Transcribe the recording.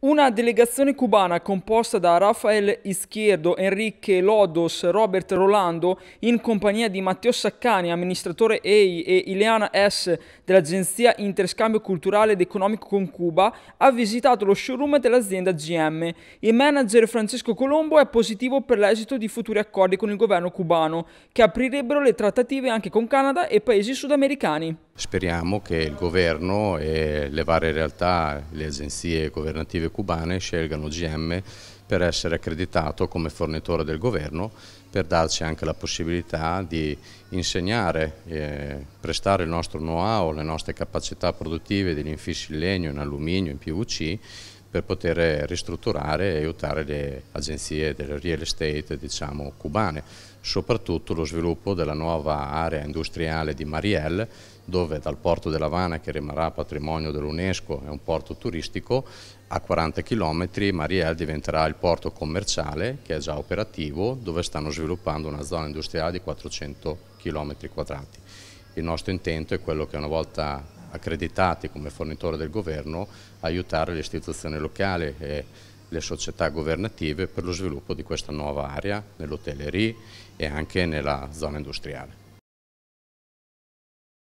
Una delegazione cubana composta da Rafael Izquierdo, Enrique Lodos, Robert Rolando, in compagnia di Matteo Saccani, amministratore EI, e Ileana S. dell'Agenzia Interscambio Culturale ed Economico con Cuba, ha visitato lo showroom dell'azienda GM. Il manager Francesco Colombo è positivo per l'esito di futuri accordi con il governo cubano, che aprirebbero le trattative anche con Canada e paesi sudamericani. Speriamo che il governo e le varie realtà, le agenzie governative cubane scelgano GM per essere accreditato come fornitore del governo per darci anche la possibilità di insegnare, eh, prestare il nostro know-how, le nostre capacità produttive degli infissi in legno, in alluminio, in PVC per poter ristrutturare e aiutare le agenzie del real estate diciamo, cubane, soprattutto lo sviluppo della nuova area industriale di Mariel dove dal porto dell'Havana, che rimarrà patrimonio dell'UNESCO è un porto turistico a 40 km Mariel diventerà il porto commerciale che è già operativo dove stanno sviluppando una zona industriale di 400 km quadrati. Il nostro intento è quello che una volta accreditati come fornitore del governo aiutare le istituzioni locali e le società governative per lo sviluppo di questa nuova area nell'hotellerie e anche nella zona industriale.